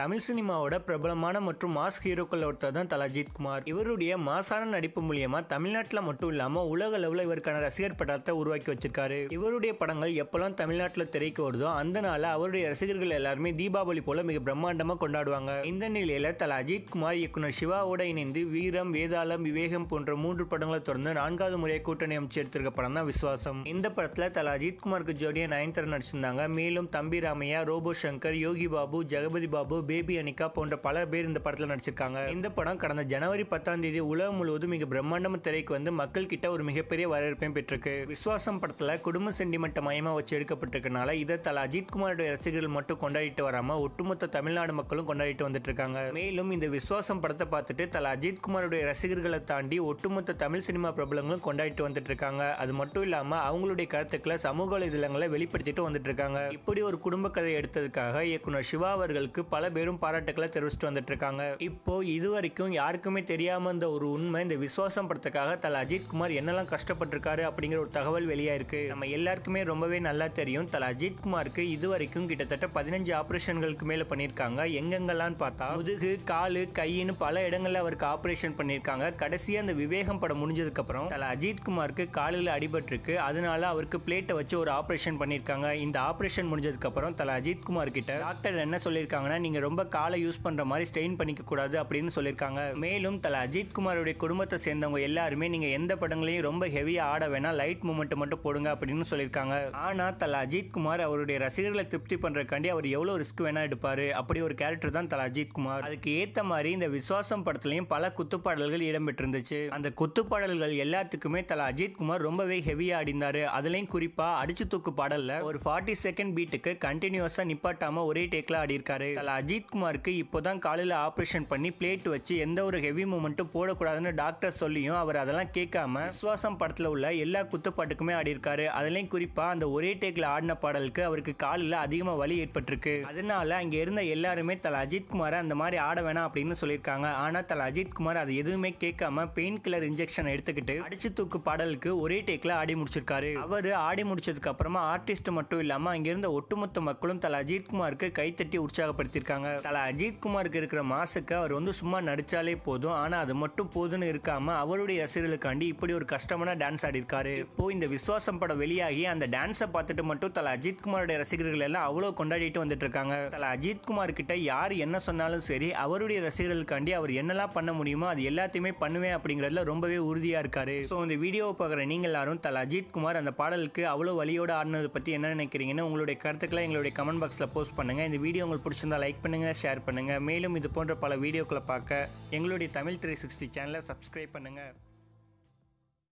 தமிழ் சினிமாவோட பிரபலமான மற்றும் மாஸ் ஹீரோக்கள் ஒருத்தர் தான் தலாஜித் குமார் இவருடைய மாசான நடிப்பு மூலியமா தமிழ்நாட்டில் மட்டும் இல்லாம உலக அளவில் இவருக்கான ரசிகர் படத்தை உருவாக்கி வச்சிருக்காரு இவருடைய படங்கள் எப்பெல்லாம் தமிழ்நாட்டில் திரைக்கு வருதோ அந்த நாள அவருடைய ரசிகர்கள் எல்லாருமே தீபாவளி போல மிக பிரம்மாண்டமா கொண்டாடுவாங்க இந்த நிலையில தல அஜித் குமார் இயக்குனர் சிவாவோட இணைந்து வீரம் வேதாளம் விவேகம் போன்ற மூன்று படங்களை தொடர்ந்து நான்காவது முறையை கூட்டணி அமைச்சு எடுத்திருக்க படம் தான் விசுவாசம் இந்த படத்துல தல அஜித் குமாருக்கு ஜோடியா நயன்தரன் நடிச்சிருந்தாங்க மேலும் தம்பி ராமையா ரோபோ சங்கர் யோகி பாபு ஜெகபதி பாபு பேபி அனிகா போன்ற பல பேர் இந்த படத்தில் நடிச்சிருக்காங்க இந்த படம் கடந்த ஜனவரி பத்தாம் தேதி உலகம் முழுவதும் மிக பிரம்மாண்டம் திரைக்கு வந்து மக்கள் கிட்ட ஒரு மிகப்பெரிய வரவேற்பையும் பெற்றிருக்கு விஸ்வாசம் படத்தில் குடும்ப சென்டிமெண்ட் மையமாக வச்சு எடுக்கப்பட்டிருக்கனால இதை தலை குமாரோட ரசிகர்கள் மட்டும் கொண்டாடிட்டு வராமல் ஒட்டுமொத்த தமிழ்நாடு மக்களும் கொண்டாடிட்டு வந்துட்டு இருக்காங்க மேலும் இந்த விஸ்வாசம் படத்தை பார்த்துட்டு தலை குமாரோட ரசிகர்களை தாண்டி ஒட்டுமொத்த தமிழ் சினிமா பிரபலங்களும் கொண்டாடிட்டு வந்துட்டு இருக்காங்க அது மட்டும் இல்லாமல் அவங்களுடைய கருத்துக்களை சமூக வலைதளங்களை வெளிப்படுத்திட்டு வந்துட்டு இருக்காங்க இப்படி ஒரு குடும்ப கதை எடுத்ததுக்காக இயக்குனர் சிவா அவர்களுக்கு பல பேரும் பாராட்டுக்களை தெரிவிச்சுட்டு வந்துட்டு இருக்காங்க இப்போ இது வரைக்கும் யாருக்குமே தெரியாம இந்த ஒரு உண்மை இந்த விசுவாசம் படத்துக்காக தல அஜித் குமார் என்னெல்லாம் கஷ்டப்பட்டிருக்காரு அப்படிங்கிற ஒரு தகவல் வெளியாயிருக்கு நம்ம எல்லாருக்குமே ரொம்பவே நல்லா தெரியும் தல அஜித் குமாருக்கு இது வரைக்கும் கிட்டத்தட்ட பதினஞ்சு ஆப்ரேஷன்களுக்கு மேல பண்ணியிருக்காங்க எங்கெங்கெல்லாம் பார்த்தா முதுகு காலு கையின்னு பல இடங்கள்ல அவருக்கு ஆப்ரேஷன் பண்ணியிருக்காங்க கடைசியா அந்த விவேகம் படம் முடிஞ்சதுக்கு அப்புறம் தல அஜித் குமாருக்கு காலில் அடிபட்டிருக்கு அதனால அவருக்கு பிளேட்டை வச்சு ஒரு ஆப்ரேஷன் பண்ணியிருக்காங்க இந்த ஆப்ரேஷன் முடிஞ்சதுக்கு அப்புறம் தல அஜித் குமார் கிட்ட டாக்டர் என்ன சொல்லியிருக்காங்கன்னா நீங்க ரொம்ப காலை யூஸ் பண்ணுற மாதிரி ஸ்டெயின் பண்ணிக்க கூடாது அப்படின்னு சொல்லியிருக்காங்க மேலும் தலை அஜித் குமாரோடைய குடும்பத்தை சேர்ந்தவங்க எல்லாருமே நீங்கள் எந்த படங்களையும் ரொம்ப ஹெவியாக ஆட வேணால் லைட் மூமெண்ட் மட்டும் போடுங்க அப்படின்னு சொல்லியிருக்காங்க ஆனால் தலை அஜித் குமார் அவருடைய ரசிகர்களை திருப்தி பண்ணுறக்காண்டி அவர் எவ்வளோ ரிஸ்க் வேணால் எடுப்பார் அப்படி ஒரு கேரக்டர் தான் தலை அஜித் குமார் அதுக்கு ஏற்ற மாதிரி இந்த விஸ்வாசம் படத்துலையும் பல குத்துப்பாடல்கள் இடம்பெற்றிருந்துச்சு அந்த குத்துப்பாடல்கள் எல்லாத்துக்குமே தலை அஜித் குமார் ரொம்பவே ஹெவியாக அடிந்தார் அதுலேயும் குறிப்பாக அடிச்சு தூக்கு பாடலில் ஒரு ஃபார்ட்டி செகண்ட் பீட்டுக்கு கண்டினியூஸாக நிப்பாட்டாமல் ஒரே டேக்கில் ஆடியிருக்காரு தலை அஜித் அஜித்குமாருக்கு இப்போ தான் காலையில் ஆப்ரேஷன் பண்ணி பிளேட் வச்சு எந்த ஒரு ஹெவி மூமெண்ட்டும் போடக்கூடாதுன்னு டாக்டர் சொல்லியும் அவர் அதெல்லாம் கேட்காம விஸ்வாசம் படத்தில் உள்ள எல்லா குத்துப்பாட்டுக்குமே ஆடியிருக்காரு அதுலேயும் குறிப்பாக அந்த ஒரே டேக்கில் ஆடின பாடலுக்கு அவருக்கு காலில் அதிகமாக வலி ஏற்பட்டிருக்கு அதனால அங்கே இருந்த எல்லாருமே தலை அஜித்குமாரை அந்த மாதிரி ஆட வேணாம் அப்படின்னு சொல்லியிருக்காங்க ஆனால் தலை அஜித்குமார் அது எதுவுமே கேட்காம பெயின் கில்லர் இன்ஜெக்ஷன் எடுத்துக்கிட்டு அடிச்சு தூக்கு பாடலுக்கு ஒரே டேக்கில் ஆடி முடிச்சிருக்காரு அவர் ஆடி முடிச்சதுக்கு அப்புறமா ஆர்டிஸ்ட் மட்டும் இல்லாமல் அங்கிருந்த ஒட்டுமொத்த மக்களும் தலை அஜித்குமாருக்கு கைத்தட்டி உற்சாகப்படுத்தியிருக்காங்க சொல்லியிருக்காங்க தல அஜித் குமாருக்கு இருக்கிற மாசுக்கு அவர் வந்து சும்மா நடிச்சாலே போதும் ஆனால் அது மட்டும் போதும்னு இருக்காம அவருடைய ரசிகர்களுக்காண்டி இப்படி ஒரு கஷ்டமான டான்ஸ் ஆடி இருக்காரு இப்போ இந்த விஸ்வாசம் படம் வெளியாகி அந்த டான்ஸை பார்த்துட்டு மட்டும் தல அஜித் குமாரோட ரசிகர்கள் எல்லாம் அவ்வளோ கொண்டாடிட்டு வந்துட்டு இருக்காங்க தல அஜித் குமார் கிட்ட யார் என்ன சொன்னாலும் சரி அவருடைய ரசிகர்களுக்காண்டி அவர் என்னெல்லாம் பண்ண முடியுமோ அது எல்லாத்தையுமே பண்ணுவேன் அப்படிங்கிறதுல ரொம்பவே உறுதியாக இருக்காரு ஸோ இந்த வீடியோவை பார்க்குற நீங்கள் எல்லாரும் தல அஜித் குமார் அந்த பாடலுக்கு அவ்வளோ வழியோட ஆடினதை பற்றி என்ன நினைக்கிறீங்கன்னு உங்களுடைய கருத்துக்களை எங்களுடைய கமெண்ட் பாக்ஸில் போஸ்ட் பண்ணுங்கள் இந்த வீடியோ உங்களுக்கு பிடிச்சிருந்தா லைக் பண்ணி பண்ணுங்கள் ஷேர் பண்ணுங்கள் மேலும் இது போன்ற பல வீடியோக்களை பார்க்க எங்களுடைய தமிழ் த்ரீ சிக்ஸ்டி சேனலை சப்ஸ்கிரைப் பண்ணுங்கள்